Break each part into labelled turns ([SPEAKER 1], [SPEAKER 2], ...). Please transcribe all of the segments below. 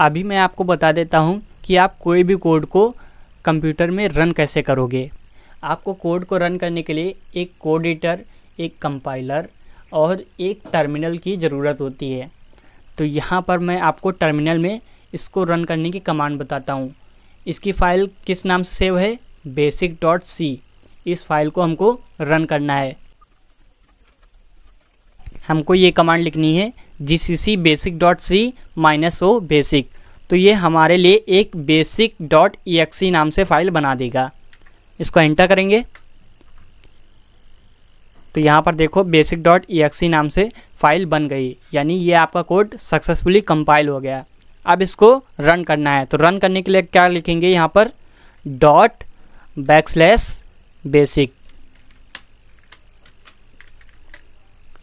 [SPEAKER 1] अभी मैं आपको बता देता हूँ कि आप कोई भी कोड को कंप्यूटर में रन कैसे करोगे आपको कोड को रन करने के लिए एक कोड एडिटर एक कंपाइलर और एक टर्मिनल की ज़रूरत होती है तो यहाँ पर मैं आपको टर्मिनल में इसको रन करने की कमांड बताता हूँ इसकी फ़ाइल किस नाम से सेव है बेसिक डॉट सी इस फाइल को हमको रन करना है हमको ये कमांड लिखनी है G C C basic dot C minus O basic तो ये हमारे लिए एक बेसिक डॉट ई नाम से फाइल बना देगा इसको एंटर करेंगे तो यहाँ पर देखो बेसिक डॉट ई नाम से फाइल बन गई यानी ये आपका कोड सक्सेसफुली कंपाइल हो गया अब इसको रन करना है तो रन करने के लिए क्या लिखेंगे यहाँ पर डॉट बैक बेसिक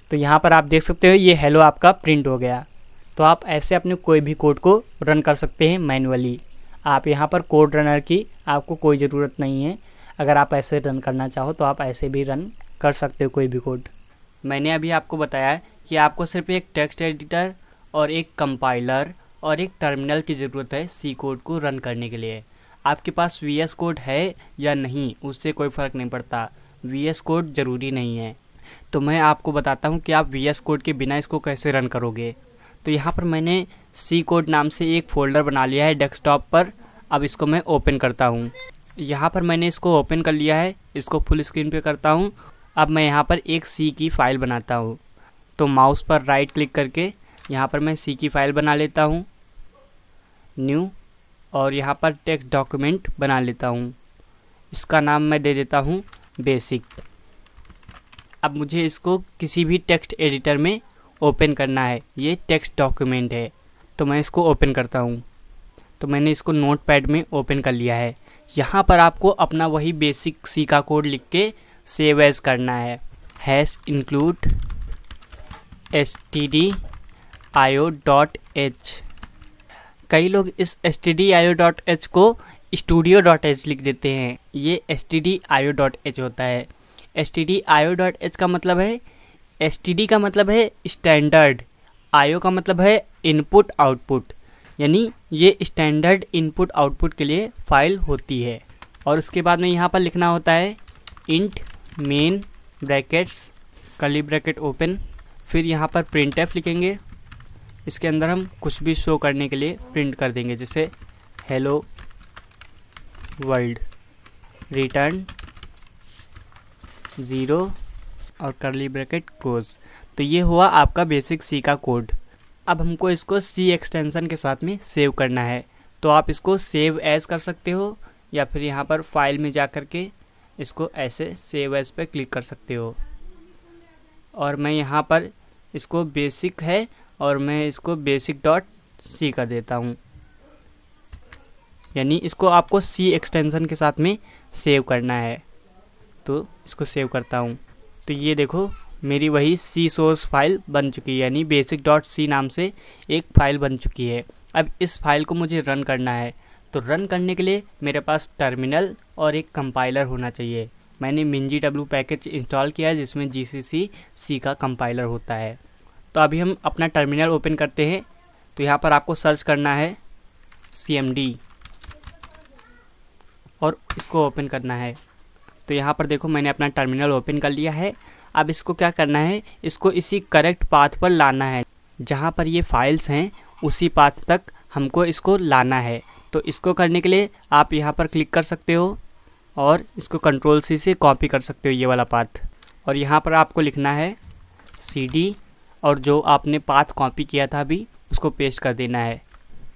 [SPEAKER 1] तो यहाँ पर आप देख सकते हो ये हेलो आपका प्रिंट हो गया तो आप ऐसे अपने कोई भी कोड को रन कर सकते हैं मैनुअली आप यहाँ पर कोड रनर की आपको कोई ज़रूरत नहीं है अगर आप ऐसे रन करना चाहो तो आप ऐसे भी रन कर सकते हो कोई भी कोड मैंने अभी आपको बताया कि आपको सिर्फ एक टेक्स्ट एडिटर और एक कंपाइलर और एक टर्मिनल की ज़रूरत है सी कोड को रन करने के लिए आपके पास वी एस कोड है या नहीं उससे कोई फ़र्क नहीं पड़ता वी एस कोड ज़रूरी नहीं है तो मैं आपको बताता हूँ कि आप वी एस कोड के बिना इसको कैसे रन करोगे तो यहाँ पर मैंने सी कोड नाम से एक फ़ोल्डर बना लिया है डेस्कटॉप पर अब इसको मैं ओपन करता हूँ यहाँ पर मैंने इसको ओपन कर लिया है इसको फुल स्क्रीन पे करता हूँ अब मैं यहाँ पर एक सी की फ़ाइल बनाता हूँ तो माउस पर राइट क्लिक करके यहाँ पर मैं सी की फ़ाइल बना लेता हूँ न्यू और यहाँ पर टेक्स्ट डॉक्यूमेंट बना लेता हूँ इसका नाम मैं दे देता हूँ बेसिक अब मुझे इसको किसी भी टेक्स्ट एडिटर में ओपन करना है ये टेक्स्ट डॉक्यूमेंट है तो मैं इसको ओपन करता हूँ तो मैंने इसको नोटपैड में ओपन कर लिया है यहाँ पर आपको अपना वही बेसिक सी का कोड लिख के सेव एज करना है hash include S T D I O dot H कई लोग इस S T D I O dot H को स्टूडियो डॉट एच लिख देते हैं ये S T D I O dot H होता है S T D I O dot H का मतलब है एस का मतलब है स्टैंडर्ड आयो का मतलब है इनपुट आउटपुट यानी ये स्टैंडर्ड इनपुट आउटपुट के लिए फाइल होती है और उसके बाद में यहाँ पर लिखना होता है int main brackets curly bracket open फिर यहाँ पर प्रिंट एफ लिखेंगे इसके अंदर हम कुछ भी शो करने के लिए प्रिंट कर देंगे जैसे हेलो वर्ल्ड रिटर्न ज़ीरो और करली ब्रैकेट क्लोज तो ये हुआ आपका बेसिक सी का कोड अब हमको इसको सी एक्सटेंसन के साथ में सेव करना है तो आप इसको सेव एज कर सकते हो या फिर यहाँ पर फाइल में जा कर के इसको ऐसे सेव एज पे क्लिक कर सकते हो और मैं यहाँ पर इसको बेसिक है और मैं इसको बेसिक डॉट सी कर देता हूँ यानी इसको आपको सी एक्सटेंसन के साथ में सेव करना है तो इसको सेव करता हूँ तो ये देखो मेरी वही सी सोर्स फाइल बन चुकी है यानी बेसिक डॉट सी नाम से एक फ़ाइल बन चुकी है अब इस फाइल को मुझे रन करना है तो रन करने के लिए मेरे पास टर्मिनल और एक कंपाइलर होना चाहिए मैंने मिंजी डब्ल्यू पैकेज इंस्टॉल किया है जिसमें जी सी का कंपाइलर होता है तो अभी हम अपना टर्मिनल ओपन करते हैं तो यहाँ पर आपको सर्च करना है सी और इसको ओपन करना है तो यहाँ पर देखो मैंने अपना टर्मिनल ओपन कर लिया है अब इसको क्या करना है इसको इसी करेक्ट पाथ पर लाना है जहाँ पर ये फाइल्स हैं उसी पाथ तक हमको इसको लाना है तो इसको करने के लिए आप यहाँ पर क्लिक कर सकते हो और इसको कंट्रोल सी से कॉपी कर सकते हो ये वाला पाथ और यहाँ पर आपको लिखना है सी डी और जो आपने पाथ कॉपी किया था अभी उसको पेस्ट कर देना है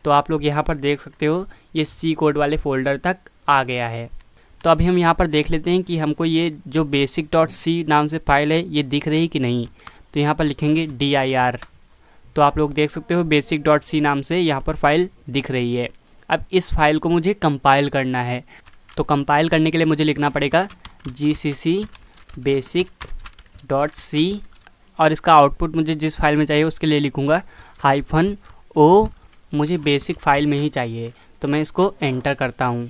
[SPEAKER 1] तो आप लोग यहाँ पर देख सकते हो ये सी कोड वाले फोल्डर तक आ गया है तो अभी हम यहाँ पर देख लेते हैं कि हमको ये जो बेसिक डॉट सी नाम से फाइल है ये दिख रही कि नहीं तो यहाँ पर लिखेंगे डी आई आर तो आप लोग देख सकते हो बेसिक डॉट सी नाम से यहाँ पर फाइल दिख रही है अब इस फाइल को मुझे कंपाइल करना है तो कंपाइल करने के लिए मुझे लिखना पड़ेगा जी सी सी बेसिक डॉट सी और इसका आउटपुट मुझे जिस फाइल में चाहिए उसके लिए लिखूँगा हाइफन ओ मुझे बेसिक फाइल में ही चाहिए तो मैं इसको एंटर करता हूँ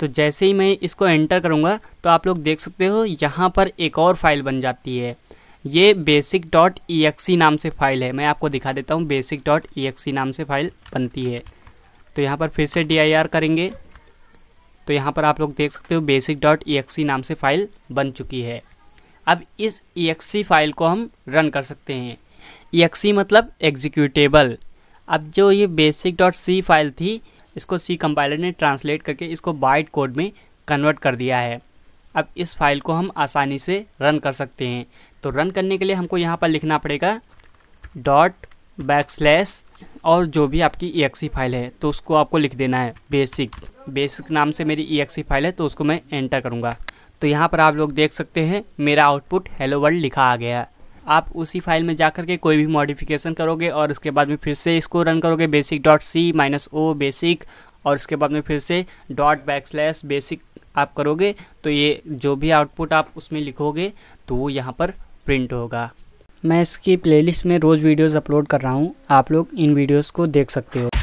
[SPEAKER 1] तो जैसे ही मैं इसको एंटर करूँगा तो आप लोग देख सकते हो यहाँ पर एक और फाइल बन जाती है ये बेसिक डॉट ई एक्सी नाम से फाइल है मैं आपको दिखा देता हूँ बेसिक डॉट ई एक्सी नाम से फाइल बनती है तो यहाँ पर फिर से डी आई आर करेंगे तो यहाँ पर आप लोग देख सकते हो बेसिक डॉट ई एक्सी नाम से फाइल बन चुकी है अब इस ई एक्सी फाइल को हम रन कर सकते हैं ई एक्सी मतलब एग्जीक्यूटेबल अब जो ये बेसिक डॉट सी फाइल थी इसको सी कंपाइलर ने ट्रांसलेट करके इसको बाइट कोड में कन्वर्ट कर दिया है अब इस फाइल को हम आसानी से रन कर सकते हैं तो रन करने के लिए हमको यहाँ पर लिखना पड़ेगा डॉट बैक स्लैश और जो भी आपकी ई फाइल है तो उसको आपको लिख देना है बेसिक बेसिक नाम से मेरी ई फाइल है तो उसको मैं एंटर करूँगा तो यहाँ पर आप लोग देख सकते हैं मेरा आउटपुट हेलो वर्ल्ड लिखा आ गया आप उसी फाइल में जाकर के कोई भी मॉडिफिकेशन करोगे और उसके बाद में फिर से इसको रन करोगे basic dot C minus O basic और उसके बाद में फिर से डॉट बैक स्लैश बेसिक आप करोगे तो ये जो भी आउटपुट आप उसमें लिखोगे तो वो यहाँ पर प्रिंट होगा मैं इसकी प्लेलिस्ट में रोज़ वीडियोस अपलोड कर रहा हूँ आप लोग इन वीडियोस को देख सकते हो